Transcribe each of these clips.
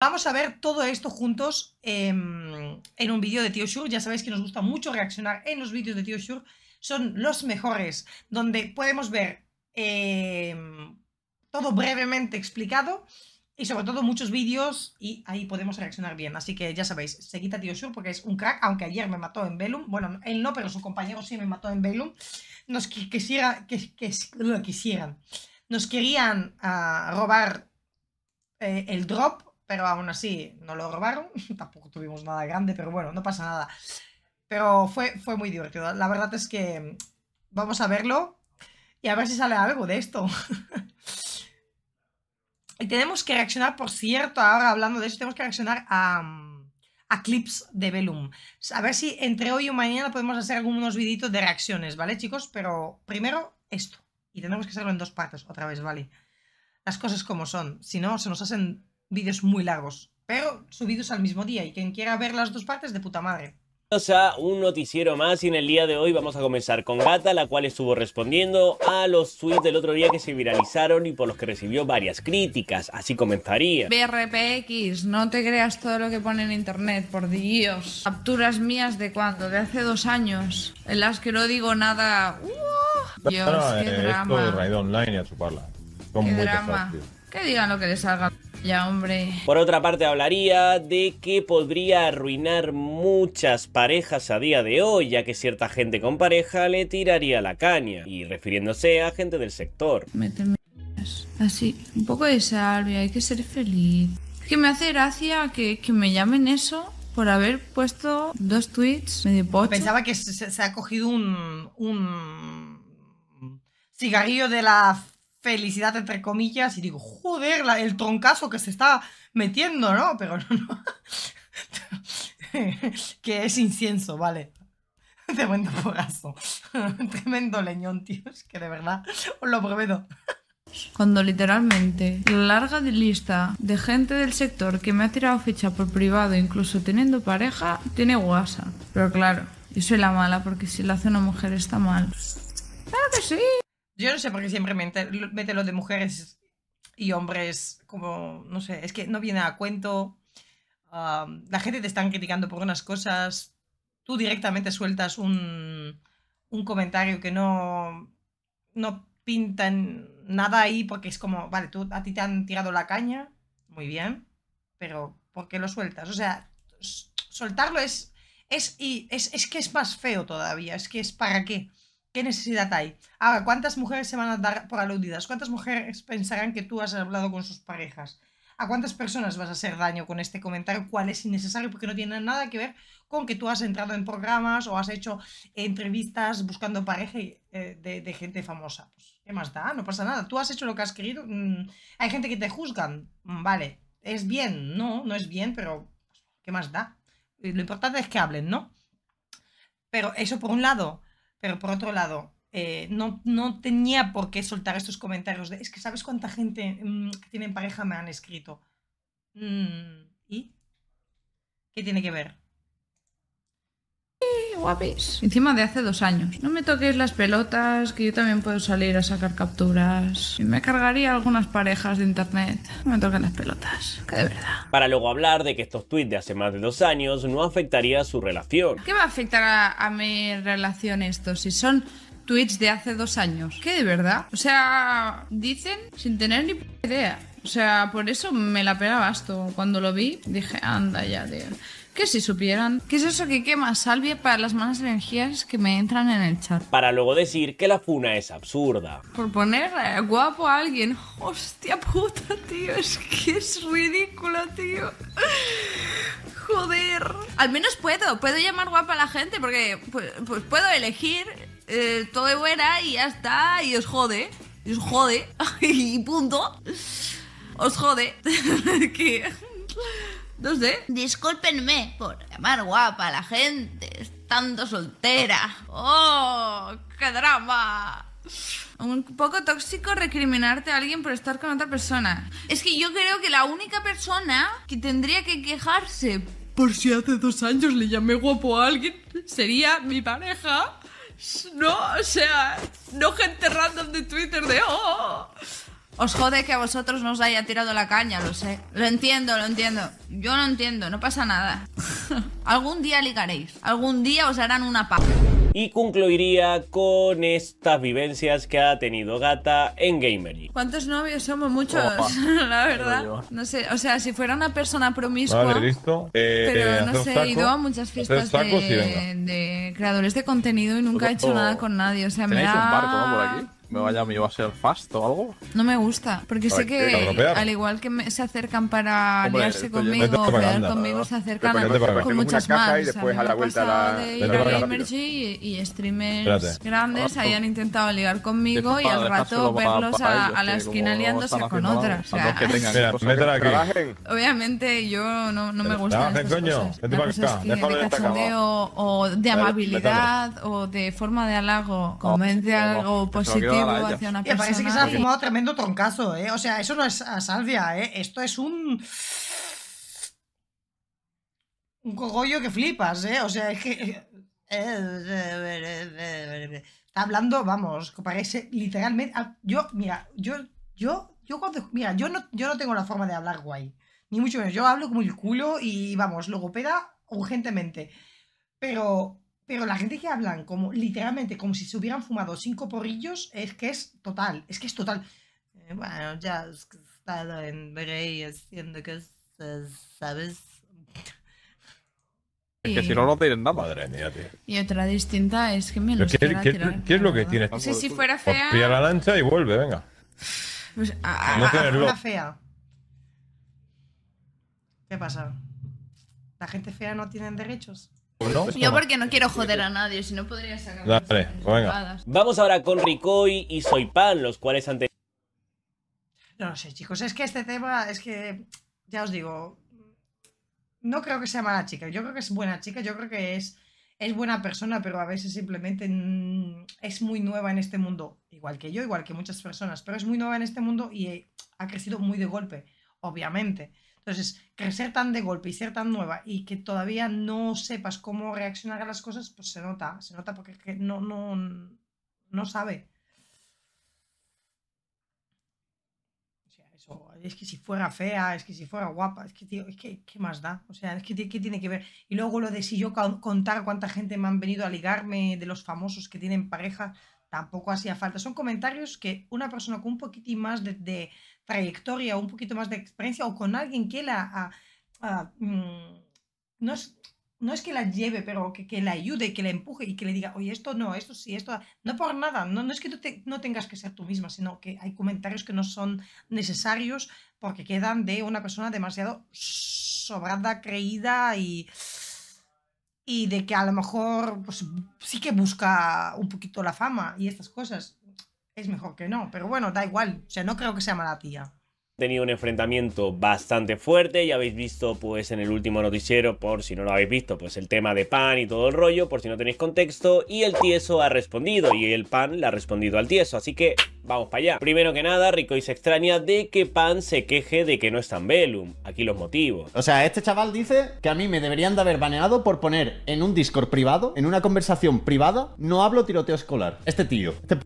Vamos a ver todo esto juntos em, en un vídeo de Tío Shur. Ya sabéis que nos gusta mucho reaccionar en los vídeos de Tío Shur. Son los mejores, donde podemos ver em, todo brevemente explicado y sobre todo muchos vídeos y ahí podemos reaccionar bien. Así que ya sabéis, seguid a Tío Shur porque es un crack, aunque ayer me mató en Velum. Bueno, él no, pero su compañero sí me mató en Velum. Nos quisiera, que, quisieran. Nos querían ah, robar eh, el drop pero aún así no lo robaron, tampoco tuvimos nada grande, pero bueno, no pasa nada. Pero fue, fue muy divertido, la verdad es que mm, vamos a verlo y a ver si sale algo de esto. y tenemos que reaccionar, por cierto, ahora hablando de eso, tenemos que reaccionar a, mm, a clips de Velum. A ver si entre hoy y mañana podemos hacer algunos videitos de reacciones, ¿vale chicos? Pero primero esto, y tenemos que hacerlo en dos partes otra vez, ¿vale? Las cosas como son, si no se nos hacen vídeos muy largos, pero subidos al mismo día. Y quien quiera ver las dos partes, de puta madre sea un noticiero más y en el día de hoy vamos a comenzar con Gata, la cual estuvo respondiendo a los tweets del otro día que se viralizaron y por los que recibió varias críticas. Así comenzaría. BRPX, no te creas todo lo que pone en internet, por Dios. Capturas mías de cuando, de hace dos años, en las que no digo nada. ¡Uh! Dios, no, qué drama. Esto de Raid Online y a chuparla. qué drama. Que digan lo que les salga. Ya, hombre. Por otra parte, hablaría de que podría arruinar muchas parejas a día de hoy, ya que cierta gente con pareja le tiraría la caña, y refiriéndose a gente del sector. Méteme así, un poco de salvia, hay que ser feliz. Es que me hace gracia que, me llamen eso por haber puesto dos tweets Pensaba que se, ha cogido un, un cigarrillo de la felicidad entre comillas y digo, joder, el troncazo que se está metiendo, ¿no? Pero no, no. que es incienso, vale. Tremendo fogazo. Tremendo leñón, tíos, que de verdad, os lo prometo. Cuando literalmente la larga lista de gente del sector que me ha tirado ficha por privado, incluso teniendo pareja, tiene guasa. Pero claro, yo soy la mala porque si lo hace una mujer está mal. ¡Claro que sí! Yo no sé por qué siempre mete lo de mujeres y hombres como, no sé, es que no viene a cuento. la gente te están criticando por unas cosas. Tú directamente sueltas un, comentario que no, no pinta nada ahí porque es como, vale, tú, a ti te han tirado la caña, muy bien, pero ¿por qué lo sueltas? O sea, soltarlo es, es, es que es más feo todavía, es que es para qué. ¿Qué necesidad hay? Ahora, ¿cuántas mujeres se van a dar por aludidas? ¿Cuántas mujeres pensarán que tú has hablado con sus parejas? ¿A cuántas personas vas a hacer daño con este comentario? ¿Cuál es innecesario? Porque no tiene nada que ver con que tú has entrado en programas o has hecho entrevistas buscando pareja eh, de, gente famosa. Pues, ¿Qué más da? No pasa nada. Tú has hecho lo que has querido. Mm, hay gente que te juzgan. Mm, vale. ¿Es bien? No, no es bien, pero pues, ¿qué más da? Lo importante es que hablen, ¿no? Pero eso por un lado pero por otro lado, eh, no, tenía por qué soltar estos comentarios de, es que sabes cuánta gente mm, que tiene pareja me han escrito. Mm, ¿Y? ¿Qué tiene que ver? Encima de hace dos años. No me toques las pelotas, que yo también puedo salir a sacar capturas. Y me cargaría algunas parejas de internet. No me toques las pelotas, que de verdad. Para luego hablar de que estos tweets de hace más de dos años no afectaría a su relación. ¿Qué va a afectar a, mi relación esto? Si son tweets de hace dos años. ¿Qué de verdad? O sea, dicen sin tener ni idea. O sea, por eso me la pela esto. Cuando lo vi, dije, anda ya, tío que si supieran qué es eso que quema salvia para las malas energías que me entran en el chat. Para luego decir que la funa es absurda. Por poner eh, guapo a alguien. Hostia puta, tío. Es que es ridículo, tío. Joder. Al menos puedo. Puedo llamar guapa a la gente porque pues, pues puedo elegir eh, todo de buena y ya está. Y os jode. Y os jode. y punto. Os jode. que... No sé. Discúlpenme por llamar guapa a la gente estando soltera. ¡Oh! ¡Qué drama! Un poco tóxico recriminarte a alguien por estar con otra persona. Es que yo creo que la única persona que tendría que quejarse por si hace dos años le llamé guapo a alguien sería mi pareja. No, o sea, no gente random de Twitter de oh. Os jode que a vosotros no os haya tirado la caña, lo sé. Lo entiendo, lo entiendo. Yo no entiendo, no pasa nada. algún día ligaréis, algún día os harán una paja. Y concluiría con estas vivencias que ha tenido Gata en Gamery. ¿Cuántos novios somos? Muchos, la verdad. No sé, o sea, si fuera una persona promiscua. Vale, listo. Eh, pero eh, no sé, he ido a muchas fiestas de, creadores de contenido y nunca he hecho nada con nadie. O sea, me da... un barco, Por aquí me vaya a va a fast o algo. No me gusta, porque sé que, al igual que se acercan para liarse conmigo, o conmigo, se acercan con muchas más. Y después a la vuelta de ir a y, streamers grandes ah, hayan intentado ligar conmigo y al rato verlos a, la esquina liándose con otras. Obviamente yo no, no me gusta. de o de amabilidad o de forma de halago. Oh, Convence algo positivo parece que se ha fumado tremendo troncazo, ¿eh? O sea, eso no es salvia, ¿eh? Esto es un... Un cogollo que flipas, ¿eh? O sea, es que... Está hablando, vamos, parece literalmente... Ah, yo, mira, yo... Yo, yo Mira, yo no, yo no tengo la forma de hablar guay. Ni mucho menos. Yo hablo como el culo y, vamos, logopeda urgentemente. Pero pero la gente que hablan como literalmente como si se hubieran fumado cinco porrillos es que es total, es que es total. Eh, bueno, ya he estado en Bray haciendo cosas, ¿sabes? Es que si no, no tienen, nada, madre mía, tío. Y otra distinta es que me lo ¿Qué, ¿Qué es lo que tienes? Sí, si fuera fea. Pues la lancha y vuelve, venga. Pues, a, no fea. ¿Qué pasa? ¿La gente fea no tiene derechos? Yo porque no quiero joder a nadie, si no podría sacar. Vamos ahora con Ricoy y Soypan, los cuales antes... tenido. No sé, chicos, es que este tema, es que, ya os digo, no creo que sea mala chica, yo creo que es buena chica, yo creo que es, es buena persona, pero a veces simplemente mm, es muy nueva en este mundo, igual que yo, igual que muchas personas, pero es muy nueva en este mundo y eh, ha crecido muy de golpe, obviamente. Entonces, crecer tan de golpe y ser tan nueva y que todavía no sepas cómo reaccionar a las cosas, pues se nota, se nota porque no, no, no sabe. O sea, eso, es que si fuera fea, es que si fuera guapa, es que, tío, ¿qué más da? O sea, es que, ¿qué tiene que ver? Y luego lo de si yo contar cuánta gente me han venido a ligarme de los famosos que tienen pareja, tampoco hacía falta. Son comentarios que una persona con un poquitín más de, trayectoria un poquito más de experiencia o con alguien que la... Ah, ah, mm, no, es, no es que la lleve, pero que, que, la ayude, que la empuje y que le diga, oye, esto no, esto sí, esto... No por nada, no, no es que tú no tengas que ser tú misma, sino que hay comentarios que no son necesarios porque quedan de una persona demasiado sobrada, creída y y de que a lo mejor pues, sí que busca un poquito la fama y estas cosas es mejor que no. Pero bueno, da igual. O sea, no creo que sea mala tía tenido un enfrentamiento bastante fuerte, ya habéis visto pues en el último noticiero, por si no lo habéis visto, pues el tema de Pan y todo el rollo, por si no tenéis contexto, y el tieso ha respondido, y el Pan le ha respondido al tieso, así que vamos para allá. Primero que nada, Rico y se extraña de que Pan se queje de que no es tan Velum, aquí los motivos. O sea, este chaval dice que a mí me deberían de haber baneado por poner en un Discord privado, en una conversación privada, no hablo tiroteo escolar. Este tío, este...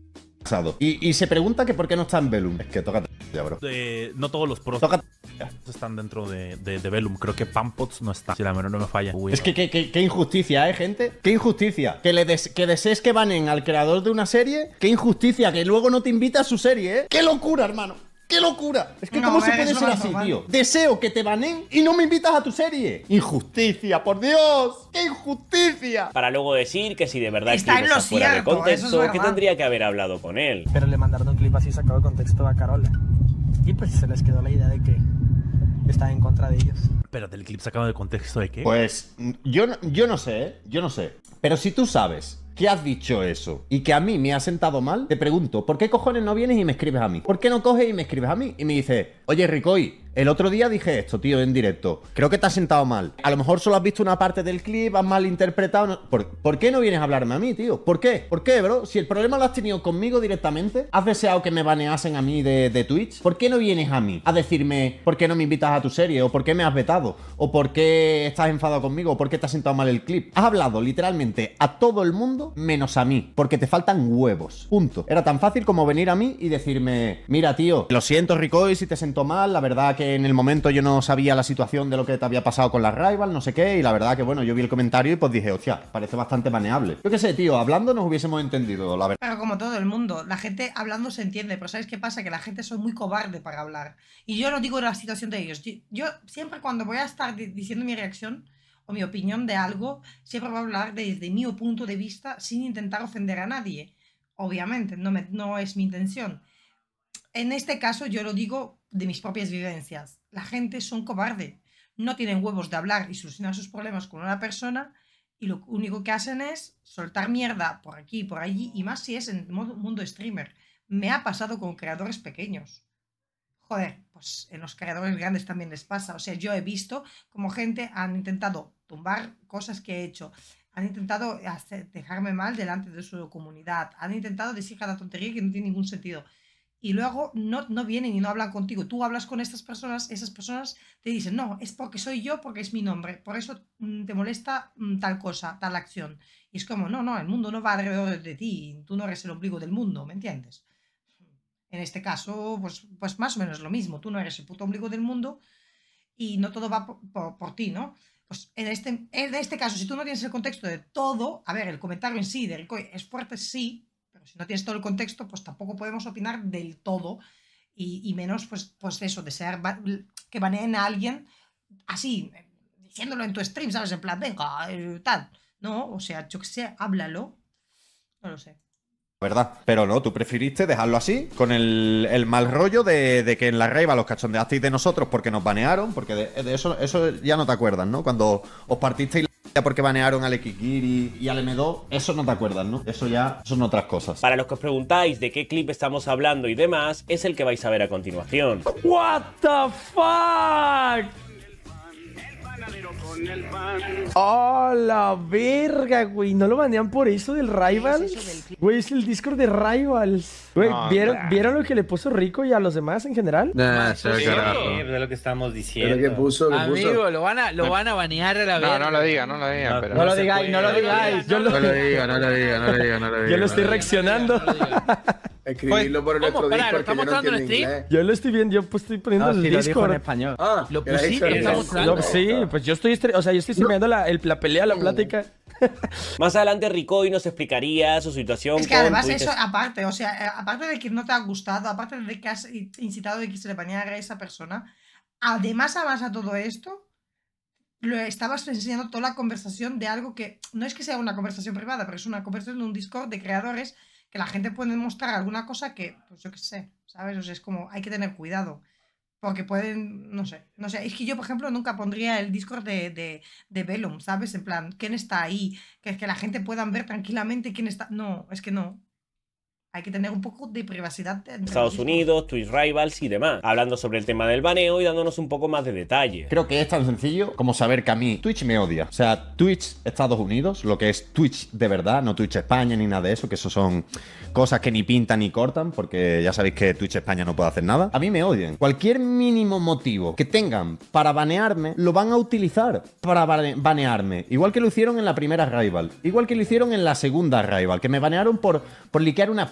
Y, se pregunta que por qué no está en Velum. Es que toca... bro. no todos los pros están dentro de, de, Velum. Creo que Pampots no está. Si la menor no me falla. es que qué injusticia, ¿eh, gente? Qué injusticia. Que, le des, que desees que banen al creador de una serie. Qué injusticia. Que luego no te invita a su serie, ¿eh? ¡Qué locura, hermano! ¡Qué locura! Es que ¿cómo se puede ser así, tío? Deseo que te banen y no me invitas a tu serie. ¡Injusticia, por Dios! ¡Qué injusticia! Para luego decir que si de verdad Está en fuera de contexto, ¿qué tendría que haber hablado con él. Pero le mandaron un clip así sacado de contexto a Carola. Y pues se les quedó la idea de que está en contra de ellos. Pero del clip sacado de contexto de qué? Pues yo, yo no sé, ¿eh? yo no sé. Pero si tú sabes ¿Qué has dicho eso y que a mí me ha sentado mal, te pregunto, ¿por qué cojones no vienes y me escribes a mí? ¿Por qué no coges y me escribes a mí? Y me dices, oye Ricoy, el otro día dije esto, tío, en directo. Creo que te has sentado mal. A lo mejor solo has visto una parte del clip, has malinterpretado. ¿Por, qué no vienes a hablarme a mí, tío? ¿Por qué? ¿Por qué, bro? Si el problema lo has tenido conmigo directamente, has deseado que me baneasen a mí de, Twitch, ¿por qué no vienes a mí a decirme por qué no me invitas a tu serie? ¿O por qué me has vetado? ¿O por qué estás enfadado conmigo? ¿O por qué te has sentado mal el clip? Has hablado literalmente a todo el mundo menos a mí, porque te faltan huevos. Punto. Era tan fácil como venir a mí y decirme, mira, tío, lo siento, Ricoy, si te siento mal, la verdad que en el momento yo no sabía la situación de lo que te había pasado con la Rival, no sé qué, y la verdad que bueno, yo vi el comentario y pues dije, hostia, parece bastante maneable. Yo qué sé, tío, hablando nos hubiésemos entendido, la verdad. Pero como todo el mundo, la gente hablando se entiende, pero ¿sabes qué pasa? Que la gente soy muy cobarde para hablar. Y yo no digo la situación de ellos. Yo siempre cuando voy a estar diciendo mi reacción, o mi opinión de algo, siempre voy a hablar desde mi punto de vista sin intentar ofender a nadie. Obviamente, no, no es mi intención en este caso yo lo digo de mis propias vivencias. La gente son cobarde. No tienen huevos de hablar y solucionar sus problemas con una persona y lo único que hacen es soltar mierda por aquí y por allí y más si es en el mundo streamer. Me ha pasado con creadores pequeños. Joder, pues en los creadores grandes también les pasa. O sea, yo he visto como gente han intentado tumbar cosas que he hecho, han intentado dejarme mal delante de su comunidad, han intentado decir cada tontería que no tiene ningún sentido y luego no, no vienen y no hablan contigo. Tú hablas con estas personas, esas personas te dicen, no, es porque soy yo, porque es mi nombre, por eso mm, te molesta mm, tal cosa, tal acción. Y es como, no, no, el mundo no va alrededor de ti, tú no eres el ombligo del mundo, ¿me entiendes? En este caso, pues, pues más o menos lo mismo, tú no eres el puto ombligo del mundo y no todo va por, ti, ¿no? Pues en este, en este caso, si tú no tienes el contexto de todo, a ver, el comentario en sí del Ricoy es fuerte, sí, si no tienes todo el contexto, pues tampoco podemos opinar del todo y, menos, pues, pues eso, desear que baneen a alguien así, diciéndolo en tu stream, ¿sabes? En plan, venga, eh, tal. No, o sea, yo que sé, háblalo. No lo sé. ¿Verdad? Pero no, tú preferiste dejarlo así, con el, mal rollo de, que en la raiva los cachondeasteis de nosotros porque nos banearon, porque de, eso, eso ya no te acuerdas, ¿no? Cuando os partisteis ya porque banearon al Ekikiri y al M2, eso no te acuerdas, ¿no? Eso ya son otras cosas. Para los que os preguntáis de qué clip estamos hablando y demás, es el que vais a ver a continuación. What the fuck? con el ¡Oh, la verga, güey! ¿No lo banean por eso del Rivals? Güey, es el Discord de Rivals. Güey, ¿vieron, ¿vieron, lo que le puso Rico y a los demás en general? No se sí, es lo que estamos diciendo. Que puso, Amigo, lo van a, lo van a banear a la verga. No, no lo diga, no lo diga. No, no, lo digáis, no lo digáis. No lo no lo no lo Yo lo estoy reaccionando. Escribirlo por nuestro Discord. ¿Lo estamos mostrando stream? Yo lo estoy viendo, yo pues, estoy poniendo el Discord. en español. Ah, lo pusiste, lo Sí, pues yo estoy, o sea, yo estoy la, pelea, la mm. plática. Más adelante Ricoy nos explicaría su situación. Es que además eso, aparte, o sea, eh, aparte de que no te ha gustado, aparte de que has incitado de que se le baneara a esa persona, además, además a todo esto, lo estabas enseñando toda la conversación de algo que no es que sea una conversación privada, pero es una conversación de un Discord de creadores que la gente puede mostrar alguna cosa que, pues yo qué sé, ¿sabes? O sea, es como, hay que tener cuidado. Porque pueden, no sé, no sé. Es que yo, por ejemplo, nunca pondría el Discord de, de, de Vellum, ¿sabes? En plan, ¿quién está ahí? Que que la gente pueda ver tranquilamente quién está. No, es que no hay que tener un poco de privacidad. De Estados Unidos, Twitch Rivals y demás. Hablando sobre el tema del baneo y dándonos un poco más de detalle. Creo que es tan sencillo como saber que a mí Twitch me odia. O sea, Twitch Estados Unidos, lo que es Twitch de verdad, no Twitch España ni nada de eso, que eso son cosas que ni pintan ni cortan, porque ya sabéis que Twitch España no puede hacer nada. A mí me odian. Cualquier mínimo motivo que tengan para banearme, lo van a utilizar para banearme. Igual que lo hicieron en la primera Rival, igual que lo hicieron en la segunda Rival, que me banearon por, por liquear una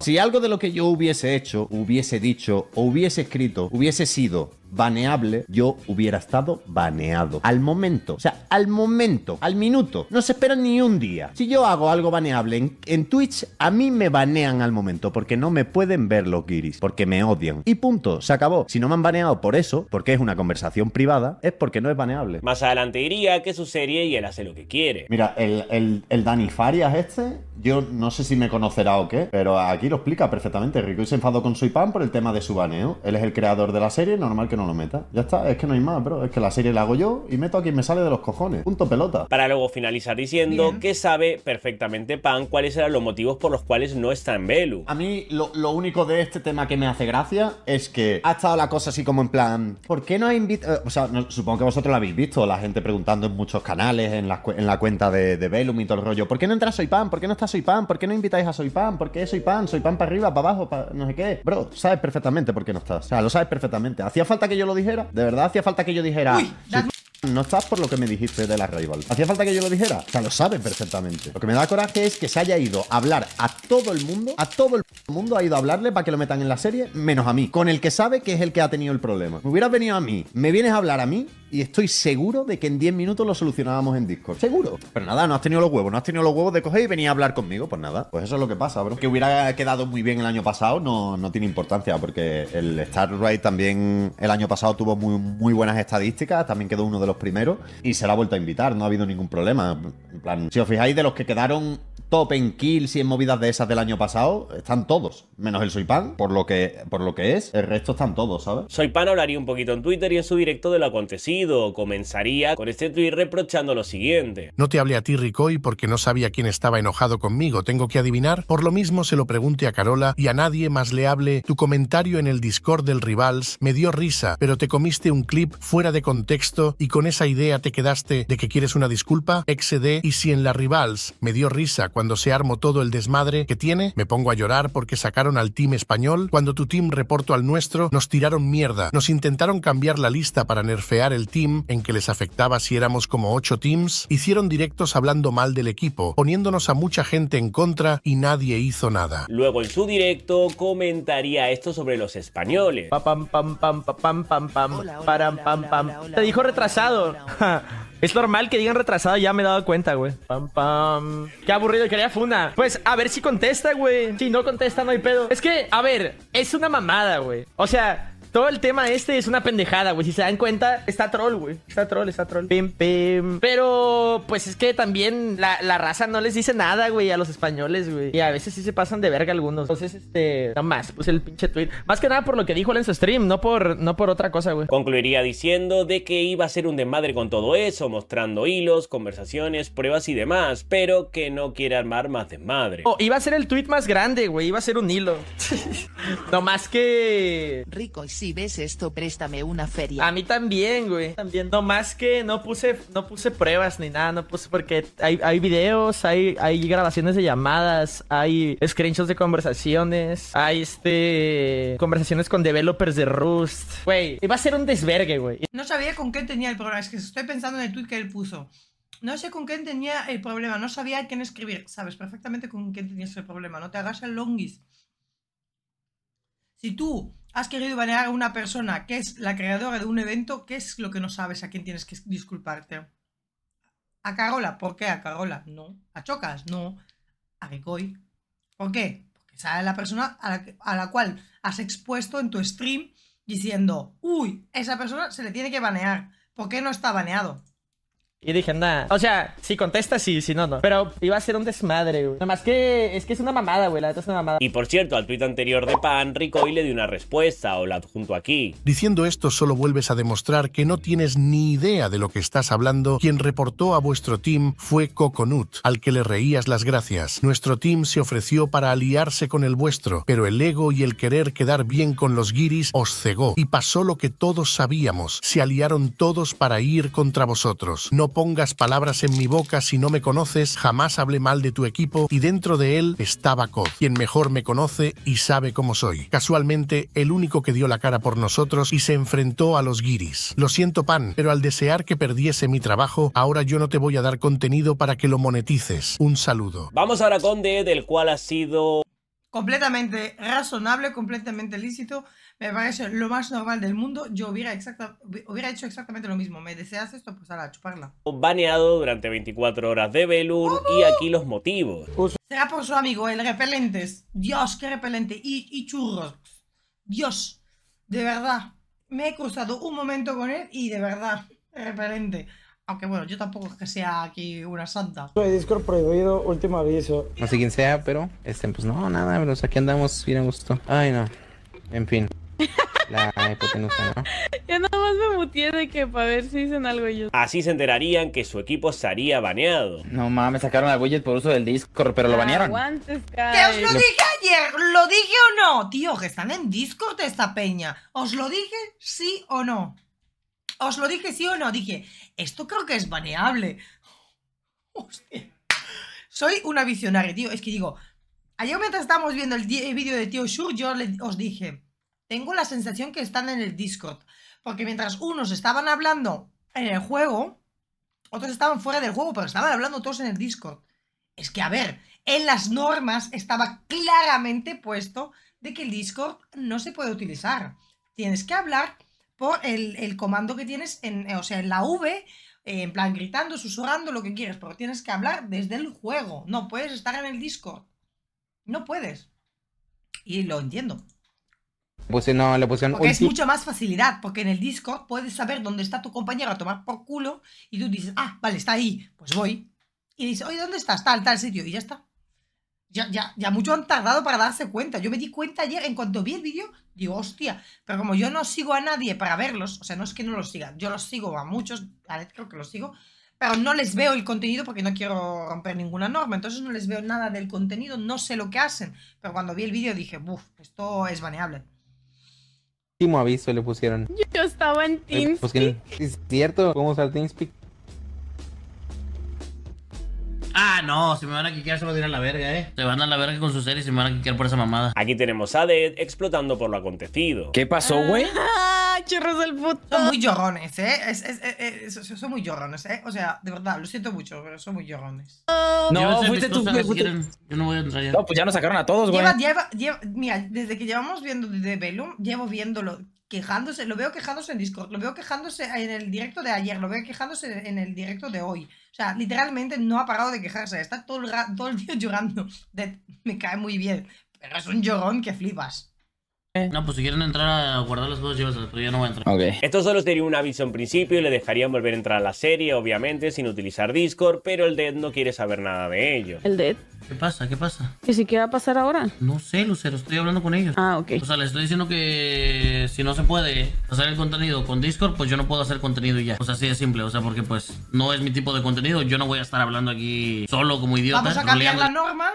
si algo de lo que yo hubiese hecho, hubiese dicho o hubiese escrito hubiese sido baneable, yo hubiera estado baneado. Al momento, o sea, al momento, al minuto. No se espera ni un día. Si yo hago algo baneable en, Twitch, a mí me banean al momento porque no me pueden ver los guiris, porque me odian. Y punto, se acabó. Si no me han baneado por eso, porque es una conversación privada, es porque no es baneable. Más adelante iría que su serie y él hace lo que quiere. Mira, el, el, Dani Farias este, yo no sé si me conocerá o qué, pero aquí lo explica perfectamente. Rico y se enfado con Soy Pan por el tema de su baneo. Él es el creador de la serie, normal que no lo meta. Ya está, es que no hay más, bro. Es que la serie la hago yo y meto a quien me sale de los cojones. Punto pelota. Para luego finalizar diciendo que sabe perfectamente Pan cuáles eran los motivos por los cuales no está en Belu. A mí lo, único de este tema que me hace gracia es que ha estado la cosa así como en plan, ¿por qué no ha invitado? O sea, supongo que vosotros lo habéis visto, la gente preguntando en muchos canales, en la, en la cuenta de, de y todo el rollo. ¿Por qué no entra Soy Pan? ¿Por qué no está Soy Pan? ¿Por qué no invitáis a Soy Pan? ¿Por qué Soy Pan? Soy Pan para arriba, para abajo, no sé qué. Bro, sabes perfectamente por qué no estás. O sea, lo sabes perfectamente. Hacía falta que yo lo dijera? ¿De verdad hacía falta que yo dijera? no estás por lo que me dijiste de la rival. ¿Hacía falta que yo lo dijera? O sea, lo sabe perfectamente. Lo que me da coraje es que se haya ido a hablar a todo el mundo, a todo el mundo ha ido a hablarle para que lo metan en la serie, menos a mí, con el que sabe que es el que ha tenido el problema. Me hubieras venido a mí, me vienes a hablar a mí y estoy seguro de que en 10 minutos lo solucionábamos en Discord. Seguro. Pero nada, no has tenido los huevos, no has tenido los huevos de coger y venir a hablar conmigo. Pues nada, pues eso es lo que pasa, bro. Que hubiera quedado muy bien el año pasado no, tiene importancia, porque el Star también el año pasado tuvo muy, muy buenas estadísticas, también quedó uno de los primeros y se lo ha vuelto a invitar, no ha habido ningún problema. En plan, si os fijáis, de los que quedaron top en kills y en movidas de esas del año pasado, están todos, menos el Soypan, por lo que por lo que es, el resto están todos, ¿sabes? Soypan hablaría un poquito en Twitter y en su directo de lo acontecido Comenzaría con este tweet reprochando lo siguiente. No te hablé a ti, Ricoy, porque no sabía quién estaba enojado conmigo. Tengo que adivinar. Por lo mismo se lo pregunte a Carola y a nadie más le hable. Tu comentario en el Discord del Rivals me dio risa, pero te comiste un clip fuera de contexto y con esa idea te quedaste de que quieres una disculpa. XD y si en la Rivals me dio risa cuando se armó todo el desmadre que tiene, me pongo a llorar porque sacaron al team español. Cuando tu team reportó al nuestro, nos tiraron mierda. Nos intentaron cambiar la lista para nerfear el en que les afectaba si éramos como ocho teams, hicieron directos hablando mal del equipo, poniéndonos a mucha gente en contra y nadie hizo nada. Luego en su directo comentaría esto sobre los españoles. pam pam pam pam pam pam Te dijo retrasado. Es normal que digan retrasado, ya me he dado cuenta, güey. Pam, pam. Qué aburrido, quería funa. Pues a ver si contesta, güey. Si no contesta, no hay pedo. Es que, a ver, es una mamada, güey. O sea, todo el tema este es una pendejada, güey. Si se dan cuenta, está troll, güey. Está troll, está troll. Pim, pim. Pero, pues es que también la, raza no les dice nada, güey, a los españoles, güey. Y a veces sí se pasan de verga algunos. Entonces, este, nada más, pues, el pinche tweet. Más que nada por lo que dijo él en su stream, no por, no por otra cosa, güey. Concluiría diciendo de que iba a ser un desmadre con todo eso, mostrando hilos, conversaciones, pruebas y demás, pero que no quiere armar más desmadre. Oh, iba a ser el tweet más grande, güey. Iba a ser un hilo. no más que. Rico sí si ves esto, préstame una feria. A mí también, güey. También, no más que no puse, no puse pruebas ni nada, no puse porque hay, hay videos, hay, hay grabaciones de llamadas, hay screenshots de conversaciones, hay este conversaciones con developers de Rust. Güey, iba a ser un desvergue, güey. No sabía con quién tenía el problema, es que estoy pensando en el tweet que él puso. No sé con quién tenía el problema, no sabía a quién escribir. Sabes perfectamente con quién tenías el problema, no te hagas el longis. Si tú has querido banear a una persona que es la creadora de un evento, ¿qué es lo que no sabes a quién tienes que disculparte? A Carola, ¿por qué a Carola? No. A Chocas, no. A Ricoy, ¿por qué? Porque es la persona a la, cual has expuesto en tu stream diciendo, uy, esa persona se le tiene que banear. ¿Por qué no está baneado? Y dije, nada. O sea, si contestas sí, si no, no. Pero iba a ser un desmadre, güey. Nada más que es que es una mamada, güey. La es una mamada. Y por cierto, al tuit anterior de Pan, Rico hoy le dio una respuesta o la adjunto aquí. Diciendo esto, solo vuelves a demostrar que no tienes ni idea de lo que estás hablando. Quien reportó a vuestro team fue Coconut, al que le reías las gracias. Nuestro team se ofreció para aliarse con el vuestro, pero el ego y el querer quedar bien con los guiris os cegó. Y pasó lo que todos sabíamos. Se aliaron todos para ir contra vosotros. No pongas palabras en mi boca si no me conoces, jamás hablé mal de tu equipo y dentro de él estaba Koz, quien mejor me conoce y sabe cómo soy. Casualmente, el único que dio la cara por nosotros y se enfrentó a los guiris. Lo siento, Pan, pero al desear que perdiese mi trabajo, ahora yo no te voy a dar contenido para que lo monetices. Un saludo. Vamos ahora con D, del cual ha sido... Completamente razonable, completamente lícito me parece lo más normal del mundo. Yo hubiera, hubiera hecho exactamente lo mismo. ¿Me deseas esto? Pues ahora, chuparla. Baneado durante 24 horas de Belur y aquí los motivos. Será por su amigo, el repelentes. Dios, qué repelente. Y, y churros. Dios, de verdad. Me he cruzado un momento con él y de verdad, repelente. Aunque bueno, yo tampoco es que sea aquí una santa. Soy Discord prohibido, último aviso. No sé quién sea, pero este, pues no, nada, menos aquí andamos bien a gusto. Ay, no. En fin. La Yo nada más me mutié de que para ver si dicen algo ellos. Así se enterarían que su equipo estaría baneado. No mames, sacaron al widget por uso del Discord, pero lo banearon. Aguantes, que os lo dije ayer, ¿lo dije o no? Tío, que están en Discord esta peña. ¿Os lo dije sí o no? Os lo dije sí o no, dije, esto creo que es baneable. Soy una visionaria, tío. Es que digo, ayer mientras estábamos viendo el vídeo de Tío Shur, yo os dije, tengo la sensación que están en el Discord. Porque mientras unos estaban hablando en el juego, otros estaban fuera del juego, pero estaban hablando todos en el Discord. Es que, a ver, en las normas estaba claramente puesto de que el Discord no se puede utilizar. Tienes que hablar por el, el comando que tienes, en, o sea, en la V, en plan gritando, susurrando, lo que quieres, pero tienes que hablar desde el juego. No puedes estar en el Discord. No puedes. Y lo entiendo. Pues eh, no, es mucho más facilidad, porque en el disco puedes saber dónde está tu compañero a tomar por culo y tú dices, ah, vale, está ahí, pues voy. Y dices, oye, ¿dónde estás? Tal, tal sitio, y ya está. Ya, ya, ya mucho han tardado para darse cuenta. Yo me di cuenta ayer, en cuanto vi el vídeo, digo, hostia, pero como yo no sigo a nadie para verlos, o sea, no es que no los siga, yo los sigo a muchos, creo que los sigo, pero no les veo el contenido porque no quiero romper ninguna norma, entonces no les veo nada del contenido, no sé lo que hacen, pero cuando vi el vídeo dije, buf, esto es baneable último aviso le pusieron. Yo estaba en Teamspeak. es cierto, ¿cómo usar Teamspeak? Ah, no, Si me van a quiquear, se a ir a la verga, eh. Se van a la verga con su serie y se me van a quiquear por esa mamada. Aquí tenemos a Dead explotando por lo acontecido. ¿Qué pasó, güey? Son muy llorones, ¿eh? son muy llorones, ¿eh? O sea, de verdad, lo siento mucho, pero son muy llorones. Oh. No, fuiste tú, Yo no voy a entrar ya. No, pues ya nos sacaron a todos, güey. Lleva, mira, desde que llevamos viendo De Velum, llevo viéndolo quejándose, lo veo quejándose en Discord, lo veo quejándose en el directo de ayer, lo veo quejándose en el directo de hoy. O sea, literalmente no ha parado de quejarse, está todo el, todo el día llorando. me cae muy bien, pero es un llorón que flipas. No, pues si quieren entrar a guardar los juegos, pero yo no voy a entrar. Okay. Esto solo sería un aviso en principio y le dejarían volver a entrar a la serie, obviamente, sin utilizar Discord, pero el Dead no quiere saber nada de ello. ¿El Dead? ¿Qué pasa? ¿Qué pasa? ¿Y si qué va a pasar ahora? No sé, Lucero, estoy hablando con ellos. Ah, ok. O sea, les estoy diciendo que si no se puede hacer el contenido con Discord, pues yo no puedo hacer contenido ya. O sea, así de simple, o sea, porque pues no es mi tipo de contenido, yo no voy a estar hablando aquí solo como idiota. Vamos a cambiar la norma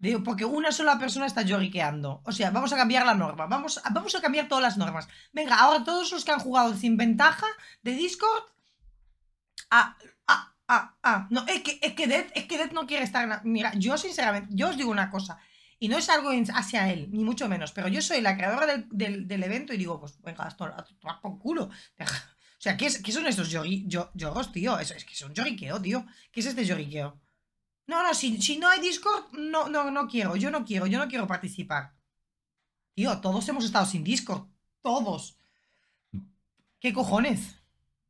Digo, porque una sola persona está lloriqueando. O sea, vamos a cambiar la norma. Vamos a, vamos a cambiar todas las normas. Venga, ahora todos los que han jugado sin ventaja de Discord. Ah, ah, ah, ah. No, es que, es que Death no quiere estar. Mira, yo sinceramente, yo os digo una cosa. Y no es algo hacia él, ni mucho menos. Pero yo soy la creadora del, evento y digo, pues venga, esto a tomar por culo. O sea, ¿qué, son estos lloros, tío? Es, es que son lloriqueo, tío. ¿Qué es este lloriqueo? No, no, si, si no hay Discord, no, no, no quiero, yo no quiero, yo no quiero participar. Tío, todos hemos estado sin Discord. Todos. ¿Qué cojones?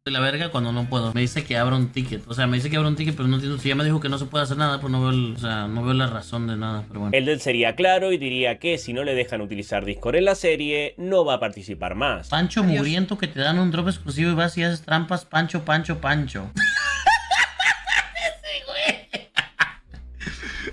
De la verga cuando no puedo. Me dice que abra un ticket. O sea, me dice que abra un ticket, pero no entiendo. Si ya me dijo que no se puede hacer nada, pues no veo, o sea, no veo la razón de nada. Pero bueno. del sería claro y diría que si no le dejan utilizar Discord en la serie, no va a participar más. Pancho muriendo muriento que te dan un drop exclusivo y vas y haces trampas. Pancho, Pancho, Pancho.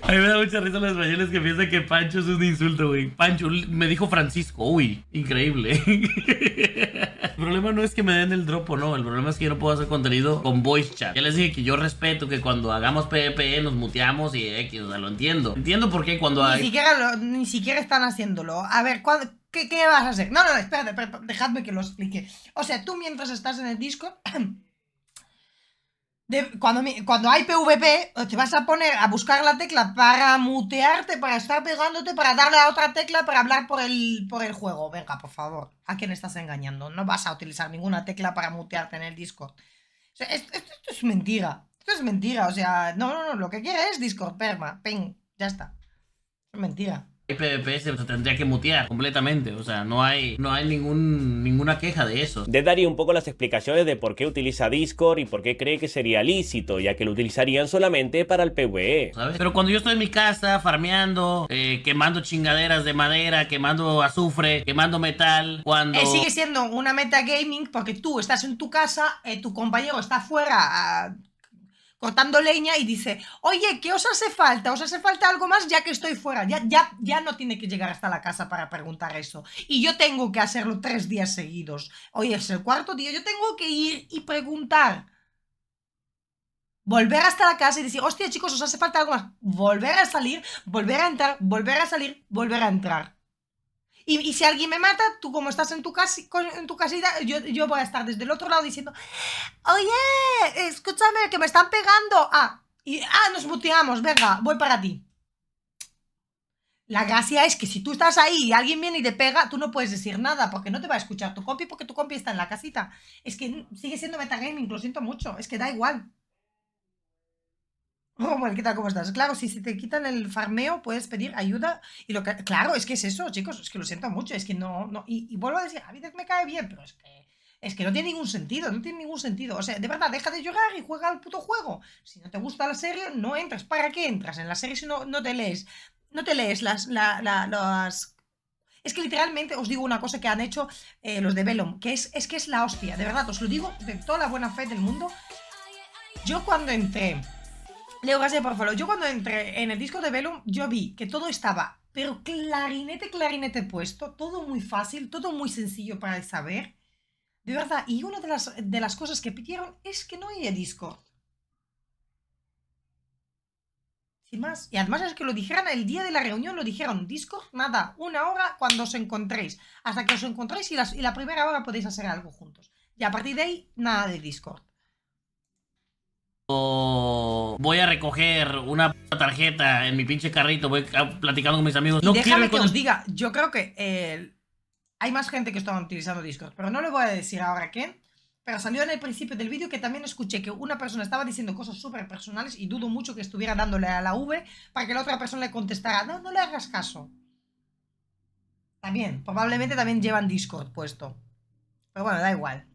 A mí me da mucha risa los españoles que piensan que Pancho es un insulto, güey. Pancho, me dijo Francisco, uy, increíble. el problema no es que me den el drop o no, el problema es que yo no puedo hacer contenido con voice chat. Ya les dije que yo respeto que cuando hagamos PvP nos muteamos y X, o sea, lo entiendo. Entiendo por qué cuando hay... Ni siquiera, están haciéndolo. A ver, ¿Qué, vas a hacer? No, no, espérate, déjame dejadme que lo explique. O sea, tú mientras estás en el disco... cuando, cuando hay PvP, eh, te vas a poner a buscar la tecla para mutearte, para estar pegándote, para darle a otra tecla para hablar por el, por el juego. Venga, por favor, ¿a quién estás engañando? No vas a utilizar ninguna tecla para mutearte en el Discord. esto, es mentira. Esto es mentira. O sea, no, no, no. Lo que quiere es Discord perma. Ping, ya está. Es mentira hay PvP se tendría que mutear completamente. O sea, no hay, no hay ningún, ninguna queja de eso. De daría un poco las explicaciones de por qué utiliza Discord y por qué cree que sería lícito, ya que lo utilizarían solamente para el PvE. Pero cuando yo estoy en mi casa farmeando, eh, quemando chingaderas de madera, quemando azufre, quemando metal, cuando... sigue siendo una meta gaming porque tú estás en tu casa, y eh, tu compañero está fuera... A ah, cortando leña y dice, oye, ¿qué os hace falta? ¿Os hace falta algo más ya que estoy fuera? Ya, ya, ya no tiene que llegar hasta la casa para preguntar eso. Y yo tengo que hacerlo tres días seguidos. Hoy es el cuarto día, yo tengo que ir y preguntar. Volver hasta la casa y decir, hostia chicos, os hace falta algo más. Volver a salir, volver a entrar, volver a salir, volver a entrar. Y, si alguien me mata, tú como estás en tu, casa en tu casita, yo, voy a estar desde el otro lado diciendo, oye, escúchame, que me están pegando. Ah, y, ah, nos muteamos, venga, voy para ti. La gracia es que si tú estás ahí y alguien viene y te pega, tú no puedes decir nada porque no te va a escuchar tu compi porque tu compi está en la casita. Es que sigue siendo metagaming, lo siento mucho, es que da igual. Oh, ¿qué tal? ¿Cómo estás? Claro, si se te quitan el farmeo, puedes pedir ayuda. Y lo Claro, es que es eso, chicos, es que lo siento mucho, es que no... no... Y, vuelvo a decir, a mí me cae bien, pero es que... no tiene ningún sentido, no tiene ningún sentido. O sea, de verdad, deja de llorar y juega al puto juego. Si no te gusta la serie, no entras. ¿Para qué entras en la serie si no, te lees? No te lees las, las... Es que literalmente os digo una cosa que han hecho eh, los de Vellum, que es, es que es la hostia. De verdad, os lo digo de toda la buena fe del mundo. Yo cuando entré Leo por favor. yo cuando entré en el Discord de Velum, yo vi que todo estaba, pero clarinete, clarinete puesto, todo muy fácil, todo muy sencillo para saber. De verdad, y una de las, de las cosas que pidieron es que no haya Discord. Sin más. Y además es que lo dijeron el día de la reunión, lo dijeron, Discord, nada, una hora cuando os encontréis. Hasta que os encontréis y la primera hora podéis hacer algo juntos. Y a partir de ahí, nada de Discord voy a recoger una tarjeta en mi pinche carrito, voy platicando con mis amigos. No déjame que os diga, yo creo que eh, hay más gente que está utilizando Discord, pero no le voy a decir ahora qué. Pero salió en el principio del vídeo que también escuché que una persona estaba diciendo cosas súper personales y dudo mucho que estuviera dándole a la V para que la otra persona le contestara, no, no le hagas caso. También, probablemente también llevan Discord puesto. Pero bueno, da igual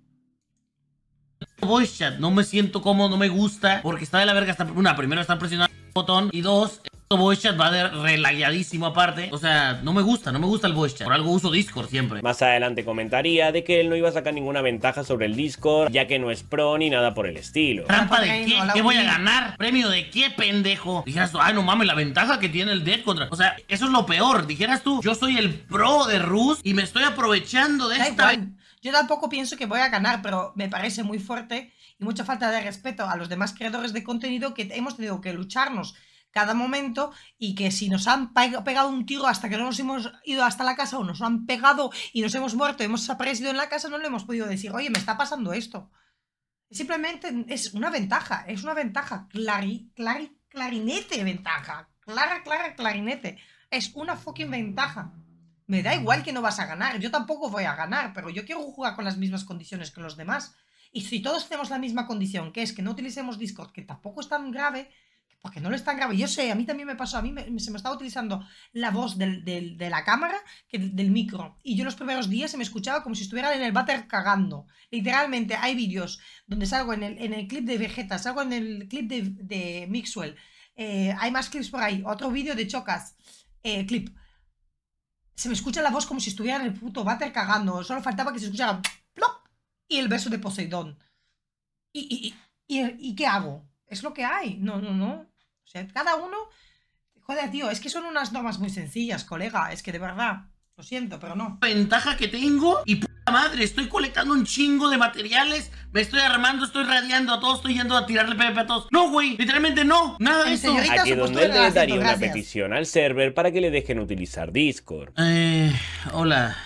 voice chat. No me siento cómodo, no me gusta. Porque está de la verga. Está, una, primero están presionando el botón. Y dos, el voice chat va de relagiadísimo aparte. O sea, no me gusta, no me gusta el voice chat. Por algo uso Discord siempre. Más adelante comentaría de que él no iba a sacar ninguna ventaja sobre el Discord, ya que no es pro ni nada por el estilo. ¿Trampa de qué? ¿Qué voy a ganar? ¿Premio de qué, pendejo? Dijeras tú, ay, no mames, la ventaja que tiene el Dead contra... O sea, eso es lo peor. Dijeras tú, yo soy el pro de Rus y me estoy aprovechando de esta... Yo tampoco pienso que voy a ganar, pero me parece muy fuerte y mucha falta de respeto a los demás creadores de contenido que hemos tenido que lucharnos cada momento y que si nos han pegado un tiro hasta que no nos hemos ido hasta la casa o nos han pegado y nos hemos muerto, hemos desaparecido en la casa, no le hemos podido decir, oye, me está pasando esto. Simplemente es una ventaja, es una ventaja, clarinete ventaja, clara, clara, clarinete. Es una fucking ventaja. Me da igual que no vas a ganar, yo tampoco voy a ganar, pero yo quiero jugar con las mismas condiciones que los demás. Y si todos tenemos la misma condición, que es que no utilicemos Discord, que tampoco es tan grave, porque no lo es tan grave. Yo sé, a mí también me pasó, a mí se me estaba utilizando la voz de la cámara que del, micro. Y yo los primeros días se me escuchaba como si estuviera en el váter cagando. Literalmente, hay vídeos donde salgo en el, clip de Vegeta, salgo en el clip de, Mixwell. Eh, hay más clips por ahí. Otro vídeo de Chocas, eh, clip. Se me escucha la voz como si estuviera en el puto váter cagando. Solo faltaba que se escuchara plop y el verso de Poseidón. ¿Y, y, y, qué hago? Es lo que hay. No, no, no. O sea, cada uno. Joder, tío, es que son unas normas muy sencillas, colega. Es que de verdad. Lo siento, pero no. Ventaja que tengo y puta madre, estoy colectando un chingo de materiales me estoy armando, estoy radiando a todos, estoy yendo a tirarle PvP a todos. No, güey, literalmente no, nada de eso. Aquí donde él le daría una petición al server para que le dejen utilizar Discord? Eh, hola,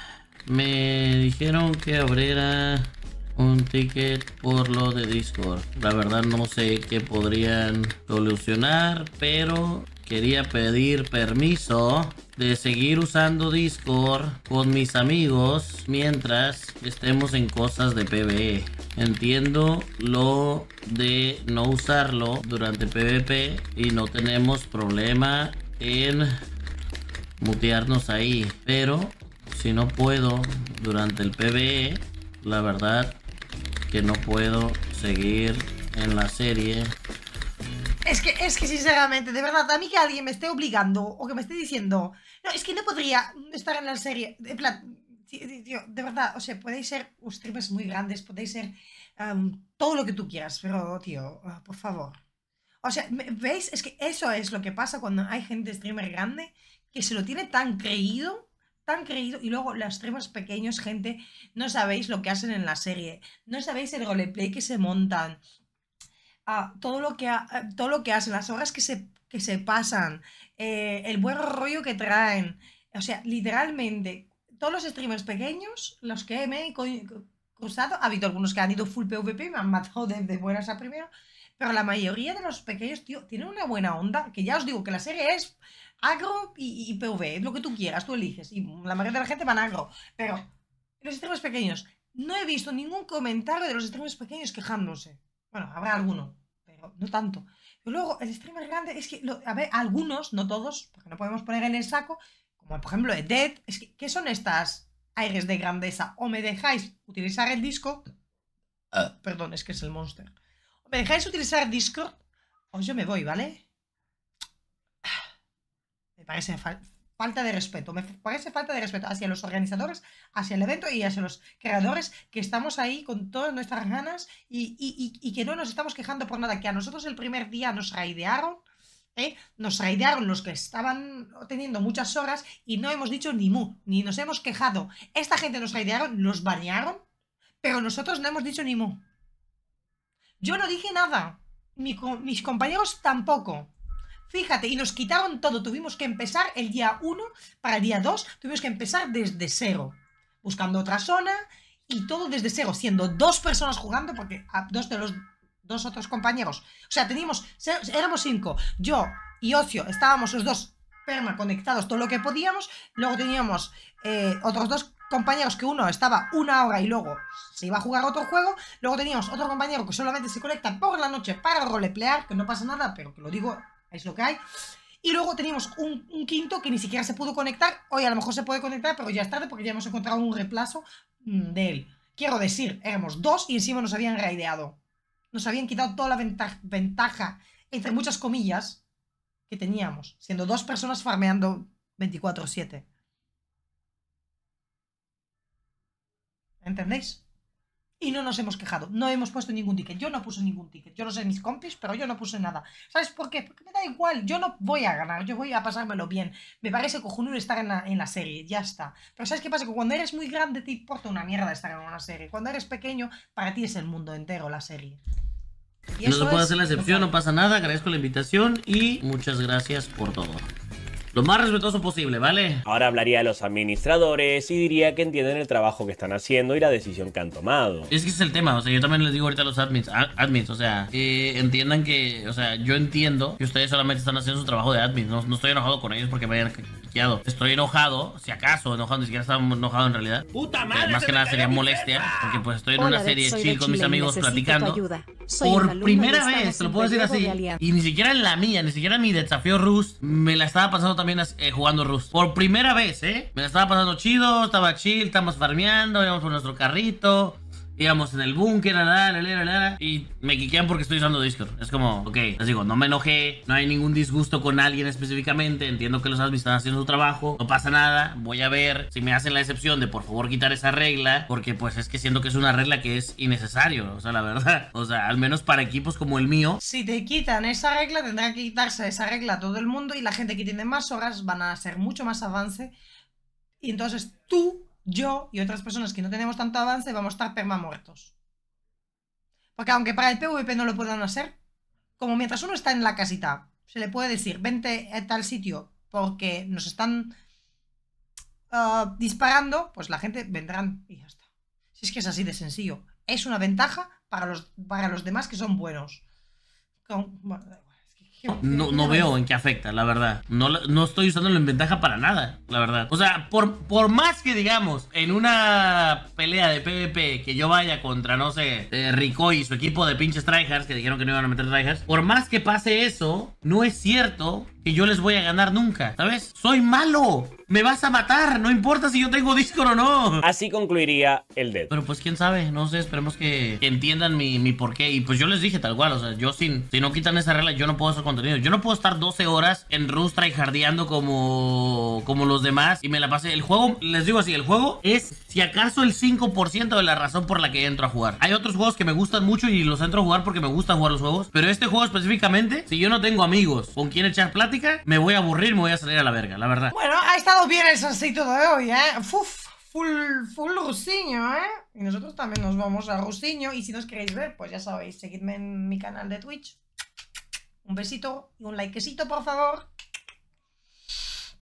me dijeron que abriera un ticket por lo de Discord. La verdad no sé qué podrían solucionar, pero quería pedir permiso de seguir usando Discord con mis amigos mientras estemos en cosas de PvE. Entiendo lo de no usarlo durante PvP y no tenemos problema en mutearnos ahí. Pero si no puedo durante el PvE, la verdad que no puedo seguir en la serie es que, es que sinceramente, de verdad, a mí que alguien me esté obligando o que me esté diciendo, no, es que no podría estar en la serie. En plan, tío, de verdad, o sea, podéis ser streamers muy grandes, podéis ser todo lo que tú quieras, pero, tío, ah, por favor. O sea, ¿veis? Es que eso es lo que pasa cuando hay gente streamer grande que se lo tiene tan creído, tan creído, y luego los streamers pequeños, gente, no sabéis lo que hacen en la serie, no sabéis el roleplay que se montan, a todo lo que, eh, todo lo que hacen, las horas que se, que se pasan, eh, el buen rollo que traen. O sea, literalmente, todos los streamers pequeños, los que me he cruzado, ha habido algunos que han ido full PvP me han matado desde buenas a primero, pero la mayoría de los pequeños, tío, tienen una buena onda, que ya os digo que la serie es agro y, PvP, lo que tú quieras, tú eliges, y la mayoría de la gente van agro, pero los streamers pequeños, no he visto ningún comentario de los streamers pequeños quejándose. Bueno, habrá alguno, pero no tanto. Y luego, el streamer grande es que, a ver, algunos, no todos, porque no podemos poner en el saco, como por ejemplo Dead, es que, ¿qué son estas aires de grandeza? O me dejáis utilizar el disco. Ah. perdón, es que es el Monster, o me dejáis utilizar Discord, o pues yo me voy, ¿vale? Ah, me parece falta de respeto. Me parece falta de respeto hacia los organizadores, hacia el evento y hacia los creadores que estamos ahí con todas nuestras ganas y, que no nos estamos quejando por nada, que a nosotros el primer día nos raidearon. ¿Eh? Nos raidearon los que estaban teniendo muchas horas y no hemos dicho ni mu, ni nos hemos quejado. Esta gente nos raidearon, nos banearon, pero nosotros no hemos dicho ni mu. Yo no dije nada, mis compañeros tampoco. Fíjate, y nos quitaron todo. Tuvimos que empezar el día 1 para el día 2. Tuvimos que empezar desde cero. Buscando otra zona y todo desde cero. Siendo dos personas jugando porque dos de los dos otros compañeros. O sea, teníamos, éramos cinco. Yo y Ocio estábamos los dos perma conectados todo lo que podíamos. Luego teníamos eh, otros dos compañeros que uno estaba una hora y luego se iba a jugar otro juego. Luego teníamos otro compañero que solamente se conecta por la noche para roleplear, que no pasa nada, pero que lo digo es lo que hay. Y luego teníamos un, quinto que ni siquiera se pudo conectar. Hoy a lo mejor se puede conectar, pero ya es tarde porque ya hemos encontrado un reemplazo mm, de él. Quiero decir, éramos dos y encima nos habían raideado. Nos habían quitado toda la ventaja, entre muchas comillas, que teníamos, siendo dos personas farmeando 24-7. ¿Entendéis? y no nos hemos quejado. No hemos puesto ningún ticket. Yo no puse ningún ticket. Yo no sé mis compis, pero yo no puse nada. ¿Sabes por qué? Porque me da igual. Yo no voy a ganar. Yo voy a pasármelo bien. Me parece cojonudo estar en la, serie. Ya está. Pero ¿sabes qué pasa? Que cuando eres muy grande te importa una mierda estar en una serie. Cuando eres pequeño, para ti es el mundo entero la serie. no se puede hacer la excepción, no pasa nada. Agradezco la invitación y muchas gracias por todo lo más respetuoso posible, ¿vale? Ahora hablaría de los administradores y diría que entienden el trabajo que están haciendo y la decisión que han tomado. Es que ese es el tema, o sea, yo también les digo ahorita a los admins, admins, o sea, que entiendan que, o sea, yo entiendo que ustedes solamente están haciendo su trabajo de admins, no, estoy enojado con ellos porque me hayan Estoy enojado, si acaso, enojado, ni siquiera estaba enojado en realidad. Eh, más que nada sería molestia, porque pues estoy en una serie chill con mis amigos platicando. Por primera vez, te lo puedo decir así, y ni siquiera en la mía, ni siquiera en mi desafío Rus. me la estaba pasando también eh, jugando Rus. Por primera vez, ¿eh? Me la estaba pasando chido, estaba chill, estamos farmeando, íbamos por nuestro carrito, íbamos en el búnker, y me quiquean porque estoy usando Discord. Es como, ok, les digo, no me enojé, no hay ningún disgusto con alguien específicamente, entiendo que los admins están haciendo su trabajo, no pasa nada, voy a ver si me hacen la excepción de por favor quitar esa regla, porque pues es que siento que es una regla que es innecesario, o sea, la verdad, o sea, al menos para equipos como el mío. Si te quitan esa regla, tendrá que quitarse esa regla a todo el mundo y la gente que tiene más horas van a hacer mucho más avance y entonces tú yo y otras personas que no tenemos tanto avance vamos a estar perma muertos Porque aunque para el PvP no lo puedan hacer, como mientras uno está en la casita, se le puede decir, vente a tal sitio porque nos están ah, disparando, pues la gente vendrán y ya está. Si es que es así de sencillo. Es una ventaja para los, para los demás que son buenos. bueno, da igual. No, veo en qué afecta, la verdad. No, no estoy usándolo en ventaja para nada, la verdad. O sea, por, por más que digamos, en una pelea de PvP que yo vaya contra, no sé, eh, Rico y su equipo de pinches tryhards que dijeron que no iban a meter tryhards, por más que pase eso, no es cierto y yo les voy a ganar nunca, ¿sabes? Soy malo, me vas a matar, no importa si yo tengo Discord o no. Así concluiría el Dead. Pero pues quién sabe, no sé, esperemos que, entiendan mi, mi porqué. Y pues yo les dije tal cual, o sea, yo sin, si no quitan esa regla, yo no puedo hacer contenido. Yo no puedo estar 12 horas en Rustra y jardeando como, como los demás y me la pasé. El juego, les digo así, el juego es si acaso el 5% de la razón por la que entro a jugar. Hay otros juegos que me gustan mucho y los entro a jugar porque me gusta jugar los juegos. Pero este juego específicamente, si yo no tengo amigos con quien echar plata, me voy a aburrir, me voy a salir a la verga, la verdad. Bueno, ha estado bien el salsito de hoy, ¿eh? full, full rusiño, ¿eh? Y nosotros también nos vamos a rusiño. Y si nos queréis ver, pues ya sabéis, seguidme en mi canal de Twitch. Un besito y un likecito, por favor.